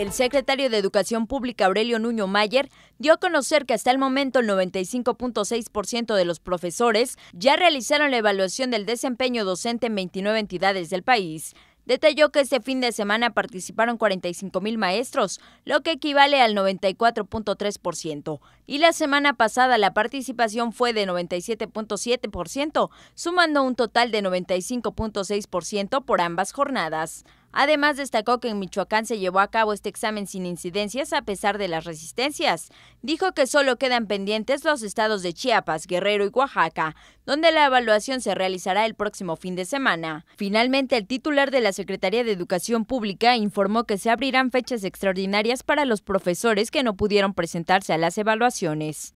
El secretario de Educación Pública Aurelio Nuño Mayer dio a conocer que hasta el momento el 95.6% de los profesores ya realizaron la evaluación del desempeño docente en 29 entidades del país. Detalló que este fin de semana participaron 45.000 mil maestros, lo que equivale al 94.3%, y la semana pasada la participación fue de 97.7%, sumando un total de 95.6% por ambas jornadas. Además, destacó que en Michoacán se llevó a cabo este examen sin incidencias a pesar de las resistencias. Dijo que solo quedan pendientes los estados de Chiapas, Guerrero y Oaxaca, donde la evaluación se realizará el próximo fin de semana. Finalmente, el titular de la Secretaría de Educación Pública informó que se abrirán fechas extraordinarias para los profesores que no pudieron presentarse a las evaluaciones.